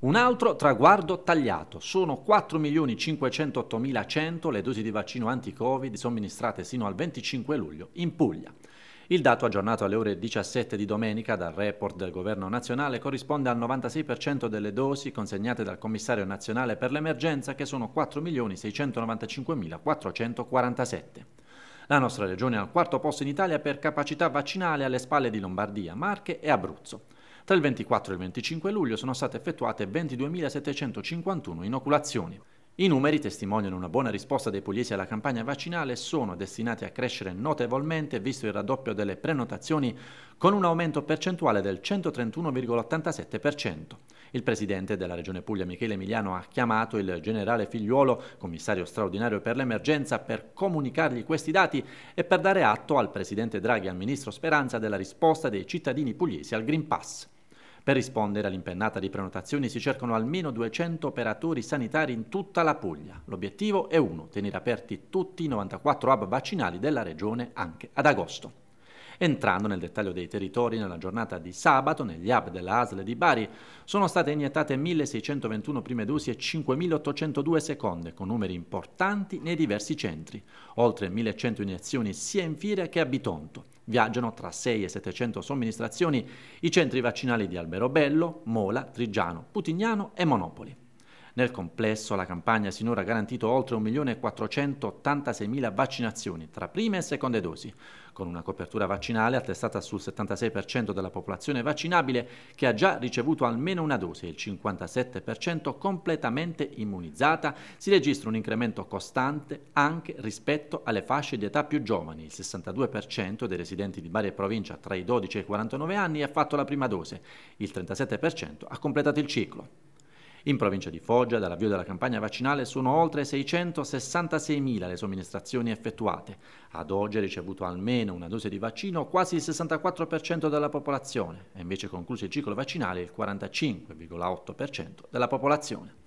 Un altro traguardo tagliato. Sono 4.508.100 le dosi di vaccino anti-Covid somministrate sino al 25 luglio in Puglia. Il dato aggiornato alle ore 17 di domenica dal report del Governo nazionale corrisponde al 96% delle dosi consegnate dal Commissario nazionale per l'emergenza che sono 4.695.447. La nostra regione è al quarto posto in Italia per capacità vaccinale alle spalle di Lombardia, Marche e Abruzzo. Tra il 24 e il 25 luglio sono state effettuate 22.751 inoculazioni. I numeri testimoniano una buona risposta dei pugliesi alla campagna vaccinale e sono destinati a crescere notevolmente visto il raddoppio delle prenotazioni con un aumento percentuale del 131,87%. Il presidente della Regione Puglia Michele Emiliano ha chiamato il generale Figliuolo, commissario straordinario per l'emergenza, per comunicargli questi dati e per dare atto al presidente Draghi e al ministro Speranza della risposta dei cittadini pugliesi al Green Pass. Per rispondere all'impennata di prenotazioni si cercano almeno 200 operatori sanitari in tutta la Puglia. L'obiettivo è uno, tenere aperti tutti i 94 hub vaccinali della regione anche ad agosto. Entrando nel dettaglio dei territori, nella giornata di sabato, negli hub della ASL di Bari, sono state iniettate 1.621 prime dosi e 5.802 seconde, con numeri importanti nei diversi centri, oltre 1.100 iniezioni sia in Fiera che a Bitonto. Viaggiano tra 6 e 700 somministrazioni i centri vaccinali di Alberobello, Mola, Trigiano, Putignano e Monopoli. Nel complesso la campagna ha sinora garantito oltre 1.486.000 vaccinazioni tra prime e seconde dosi, con una copertura vaccinale attestata sul 76% della popolazione vaccinabile che ha già ricevuto almeno una dose e il 57% completamente immunizzata, si registra un incremento costante anche rispetto alle fasce di età più giovani. Il 62% dei residenti di Bari e provincia tra i 12 e i 49 anni ha fatto la prima dose, il 37% ha completato il ciclo. In provincia di Foggia, dall'avvio della campagna vaccinale, sono oltre 666.000 le somministrazioni effettuate. Ad oggi ha ricevuto almeno una dose di vaccino quasi il 64% della popolazione e invece concluso il ciclo vaccinale il 45,8% della popolazione.